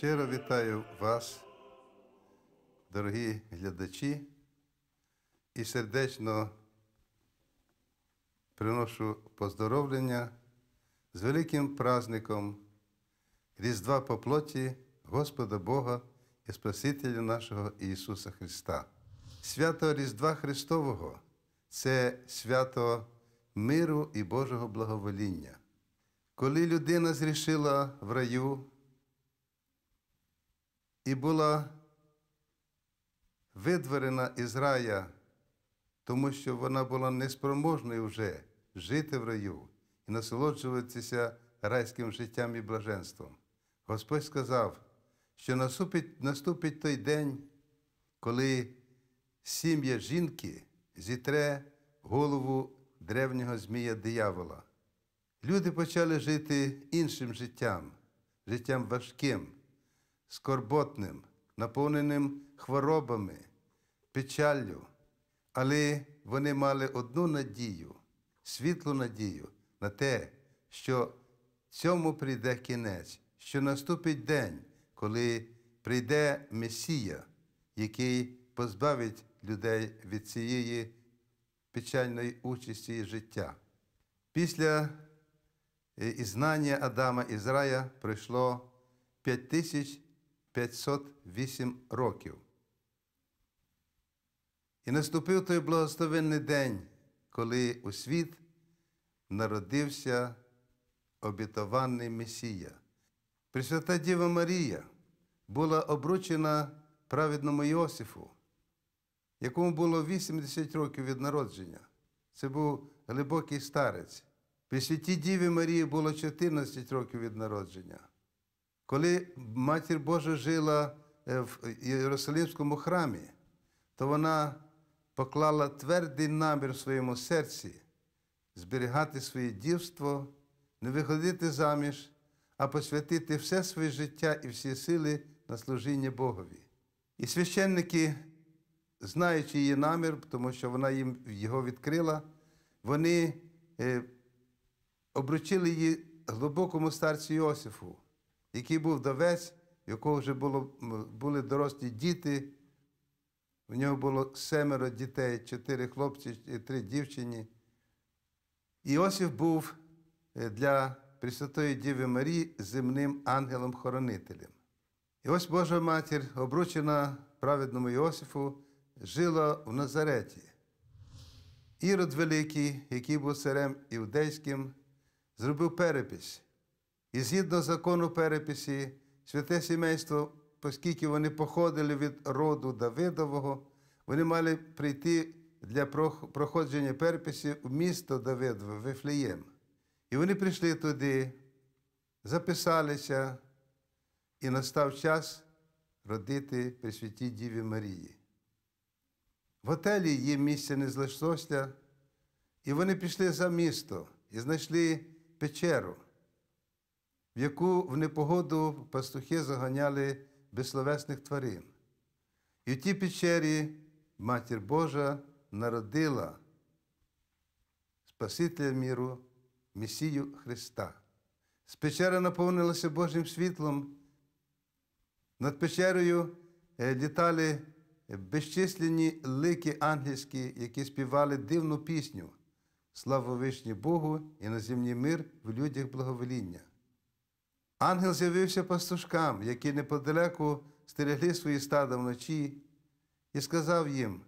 Щиро вітаю вас, дорогі глядачі, і сердечно приношу поздоровлення з великим праздником Різдва по плоті Господа Бога і Спасителя нашого Ісуса Христа. Свято Різдва Христового це свято миру і Божого благовоління. Коли людина зрішила в раю, і була видворена із рая, тому що вона була неспроможною вже жити в раю і насолоджуватися райським життям і блаженством. Господь сказав, що наступить, наступить той день, коли сім'я жінки зітре голову древнього змія диявола. Люди почали жити іншим життям, життям важким скорботним, наповненим хворобами, печаллю, але вони мали одну надію, світлу надію на те, що цьому прийде кінець, що наступить день, коли прийде Месія, який позбавить людей від цієї печальної участі і життя. Після е, і знання Адама і Ізрая пройшло 5000 508 років. І наступив той благословенний день, коли у світ народився обітований Месія. Пресвята Діва Марія була обручена праведному Йосифу, якому було 80 років від народження. Це був глибокий старець. При святі Діві Марії було 14 років від народження. Коли Матір Божа жила е, в Єрусалимському храмі, то вона поклала твердий намір в своєму серці зберігати своє дівство, не виходити заміж, а посвятити все своє життя і всі сили на служіння Богові. І священники, знаючи її намір, тому що вона їм його відкрила, вони е, обручили її глибокому старцю Йосифу який був вдовець, в якого вже було, були дорослі діти. У нього було семеро дітей, чотири хлопці і три дівчині. Іосиф був е, для Пресвятої Діви Марії земним ангелом-хоронителем. І ось Божа матір, обручена праведному Іосифу, жила в Назареті. Ірод Великий, який був царем іудейським, зробив перепись і згідно закону переписі, святе сімейство, оскільки вони походили від роду Давидового, вони мали прийти для проходження переписі в місто Давидове, Вифлеєм. І вони прийшли туди, записалися, і настав час родити при святій Діві Марії. В готелі є місце не злишилося, і вони пішли за місто і знайшли печеру в яку в непогоду пастухи заганяли безсловесних тварин. І в тій печері Матір Божа народила Спасителя міру, Месію Христа. З печери наповнилася Божим світлом. Над печерою е, літали безчисленні лики ангельські, які співали дивну пісню. Слава вишні Богу і на землі мир в людях благовоління. Ангел з'явився пастушкам, які неподалеку стерегли свої стада вночі, і сказав їм: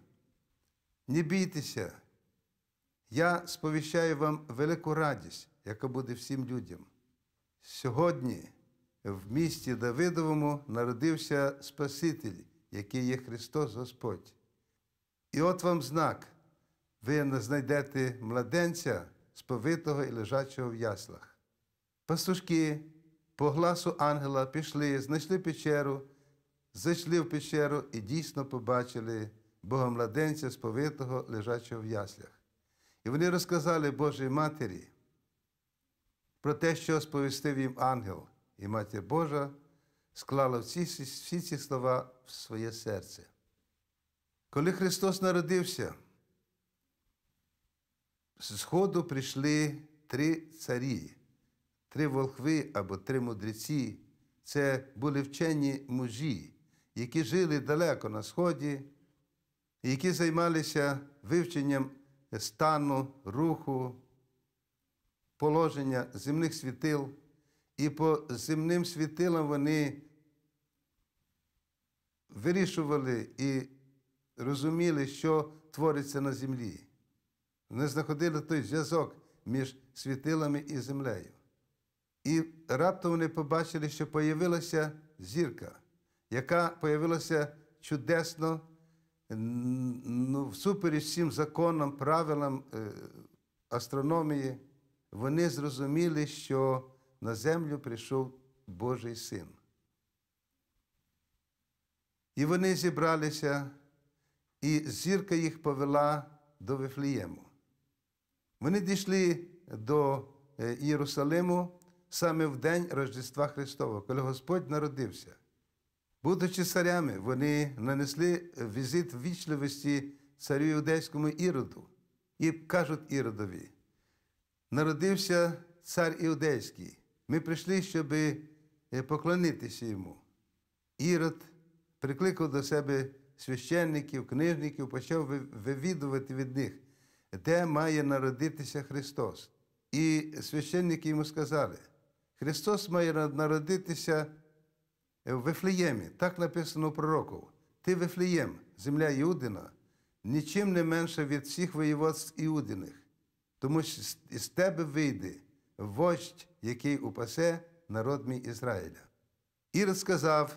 Не бійтеся, я сповіщаю вам велику радість, яка буде всім людям. Сьогодні в місті Давидовому народився Спаситель, який є Христос Господь. І от вам знак, ви не знайдете младенця, сповитого і лежачого в яслах. Пастушки по гласу ангела пішли, знайшли печеру, зайшли в печеру і дійсно побачили Бога младенця сповитого, лежачого в яслях. І вони розказали Божій Матері про те, що сповістив їм ангел, і Матір Божа склала всі, всі ці слова в своє серце. Коли Христос народився, з сходу прийшли три царі три волхви або три мудреці це були вчені мужі, які жили далеко на Сході, які займалися вивченням стану, руху, положення земних світил. І по земним світилам вони вирішували і розуміли, що твориться на землі. Вони знаходили той зв'язок між світилами і землею. І раптом вони побачили, що появилася зірка, яка появилася чудесно ну, всупереч всім законам, правилам е, астрономії. Вони зрозуміли, що на землю прийшов Божий син. І вони зібралися, і зірка їх повела до Вифлієму. Вони дійшли до е, Єрусалиму саме в день Рождества Христова, коли Господь народився. Будучи царями, вони нанесли візит вічливості царю Іудейському Іроду і кажуть Іродові. Народився цар Іудейський. Ми прийшли, щоб е, поклонитися йому. Ірод прикликав до себе священників, книжників, почав вивідувати від них, де має народитися Христос. І священники йому сказали. Христос має народитися в Вифлеємі. Так написано у пророку. Ти Вифлеєм, земля Іудина, нічим не менше від всіх воєводств Іудиних, тому що із тебе вийде вождь, який упасе народ мій Ізраїля. І розказав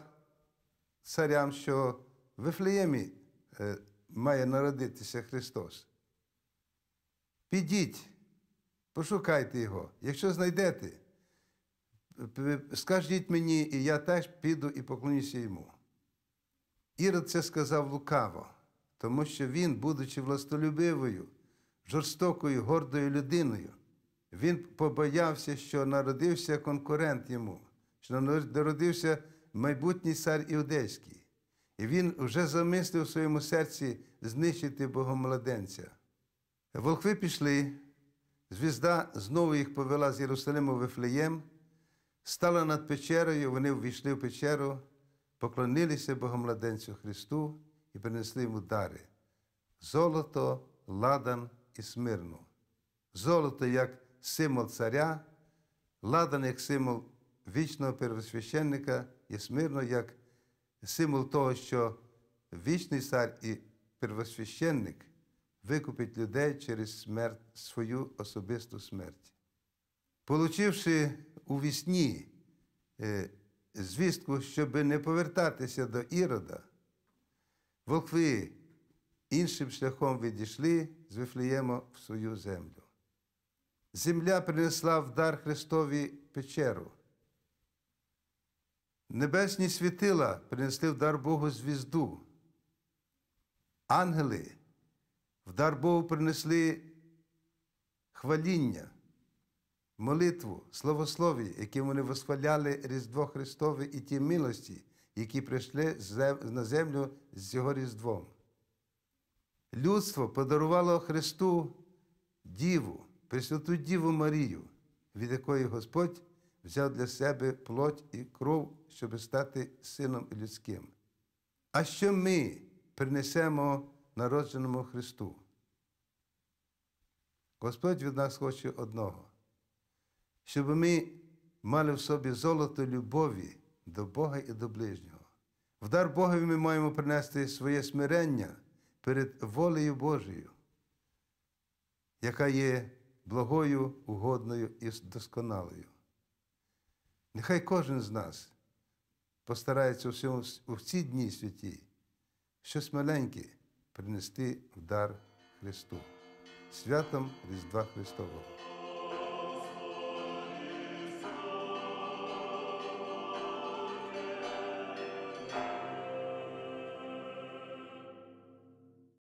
царям, що в Вифлеємі е, має народитися Христос. Підіть, пошукайте Його, якщо знайдете. Е, скажіть мені, і я теж піду і поклонюся йому. Ірод це сказав лукаво, тому що він, будучи властолюбивою, жорстокою, гордою людиною, він побоявся, що народився конкурент йому, що народився майбутній цар іудейський. І він вже замислив у своєму серці знищити богомладенця. Волхви пішли, звізда знову їх повела з Єрусалиму в Ефлеєм, Стали над печерою, вони ввійшли в печеру, поклонилися Богомладенцю Христу і принесли йому дари золото, ладан і смирну. Золото як символ царя, ладан як символ вічного первосвященника і смирно як символ того, що вічний цар і первосвященник викупить людей через смерть, свою особисту смерть. Получивши у вісні е, звістку, щоб не повертатися до Ірода, волхви іншим шляхом відійшли, з Вифлеєма в свою землю. Земля принесла в дар Христові печеру. Небесні світила принесли в дар Богу звізду. Ангели в дар Богу принесли хваління молитву, словослові, яким вони восхваляли Різдво Христове і ті милості, які прийшли на землю з його Різдвом. Людство подарувало Христу Діву, Пресвяту Діву Марію, від якої Господь взяв для себе плоть і кров, щоб стати сином людським. А що ми принесемо народженому Христу? Господь від нас хоче одного щоб ми мали в собі золото любові до Бога і до ближнього. В дар Богові ми маємо принести своє смирення перед волею Божою, яка є благою, угодною і досконалою. Нехай кожен з нас постарається у ці дні святі щось маленьке принести в дар Христу, святом Різдва Христового.